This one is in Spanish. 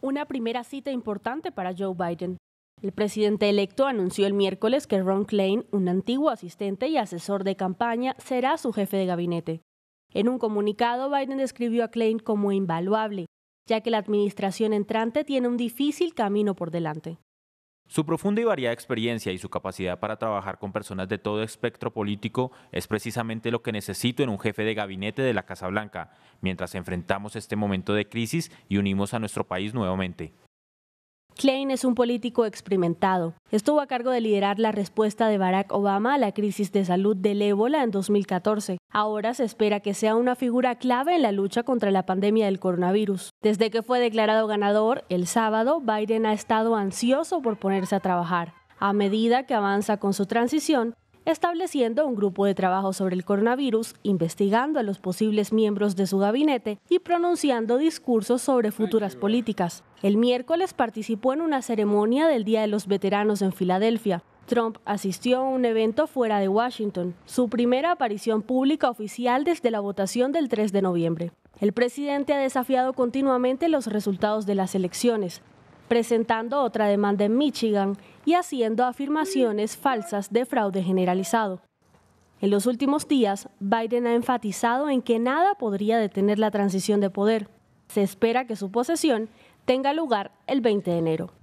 una primera cita importante para Joe Biden. El presidente electo anunció el miércoles que Ron Klein, un antiguo asistente y asesor de campaña, será su jefe de gabinete. En un comunicado, Biden describió a Klein como invaluable, ya que la administración entrante tiene un difícil camino por delante. Su profunda y variada experiencia y su capacidad para trabajar con personas de todo espectro político es precisamente lo que necesito en un jefe de gabinete de la Casa Blanca, mientras enfrentamos este momento de crisis y unimos a nuestro país nuevamente. Klein es un político experimentado. Estuvo a cargo de liderar la respuesta de Barack Obama a la crisis de salud del ébola en 2014. Ahora se espera que sea una figura clave en la lucha contra la pandemia del coronavirus. Desde que fue declarado ganador el sábado, Biden ha estado ansioso por ponerse a trabajar. A medida que avanza con su transición, estableciendo un grupo de trabajo sobre el coronavirus, investigando a los posibles miembros de su gabinete y pronunciando discursos sobre futuras políticas. El miércoles participó en una ceremonia del Día de los Veteranos en Filadelfia. Trump asistió a un evento fuera de Washington, su primera aparición pública oficial desde la votación del 3 de noviembre. El presidente ha desafiado continuamente los resultados de las elecciones, presentando otra demanda en Michigan y haciendo afirmaciones falsas de fraude generalizado. En los últimos días, Biden ha enfatizado en que nada podría detener la transición de poder. Se espera que su posesión tenga lugar el 20 de enero.